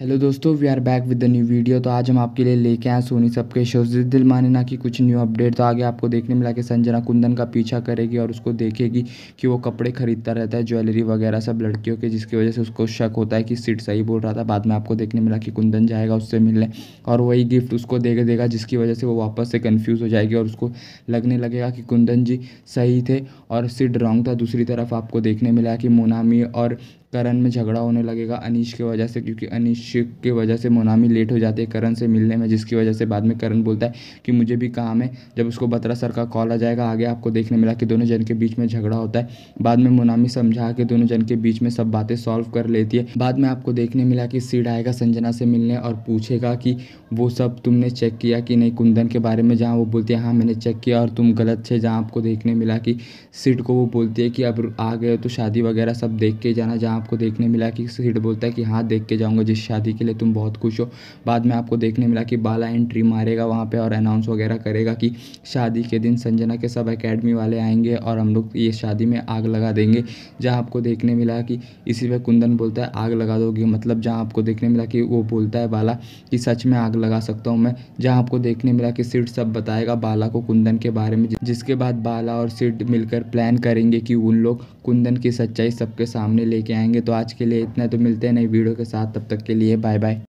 hello दोस्तों we are back with the new video तो आज हम आपके लिए लेके आए सोनी सबके शोजित दिल ना कि कुछ न्यू अपडेट तो आगे आपको देखने मिला कि संजना कुंदन का पीछा करेगी और उसको देखेगी कि वो कपड़े खरीदता रहता है ज्वेलरी वगैरह सब लड़कियों के जिसकी वजह से उसको शक होता है कि सीट सही बोल रहा था बाद में आपको देखने मिला कि कुंदन जाएगा उससे मिलने और वही गिफ्ट उसको दे देगा जिसकी वजह से वो वापस से कन्फ्यूज़ हो जाएगी और उसको लगने लगेगा कि कुंदन जी सही थे और सीट रॉन्ग था दूसरी तरफ आपको देखने मिला कि मोनामी और करण में झगड़ा होने लगेगा अनिश की वजह से क्योंकि अनीश की वजह से मोनामी लेट हो जाती है करण से मिलने में जिसकी वजह से बाद में करण बोलता है कि मुझे भी काम है जब उसको बत्रा सर का कॉल आ जाएगा आगे आपको देखने मिला कि दोनों जन के बीच में झगड़ा होता है बाद में मोनामी समझा के दोनों जन के बीच में सब बातें सॉल्व कर लेती है बाद में आपको देखने मिला कि सीड आएगा संजना से मिलने और पूछेगा कि वो सब तुमने चेक किया कि नहीं कुंदन के बारे में जहाँ वो बोलती है हाँ मैंने चेक किया और तुम गलत थे जहाँ आपको देखने मिला कि सीड को वो बोलती है कि अब आ गए तो शादी वगैरह सब देख के जाना जहाँ आपको देखने मिला कि सीड बोलता है कि हाँ देख के जाऊँगा जिस शादी के लिए तुम बहुत खुश हो बाद में आपको देखने मिला कि बाला एंट्री मारेगा वहाँ पर और अनाउंस वगैरह करेगा कि शादी के दिन संजना के सब अकेडमी वाले आएंगे और हम लोग ये शादी में आग लगा देंगे जहाँ आपको देखने मिला कि इसी पर कुंदन बोलता है आग लगा दोगे मतलब जहाँ आपको देखने मिला कि वो बोलता है बाला कि सच में आग लगा सकता हूँ मैं जहाँ आपको देखने मिला कि सिड सब बताएगा बाला को कुंदन के बारे में जिसके बाद बाला और सिड मिलकर प्लान करेंगे कि उन लोग कुंदन की सच्चाई सबके सामने लेके आएंगे करेंगे तो आज के लिए इतना तो मिलते हैं नई वीडियो के साथ तब तक के लिए बाय बाय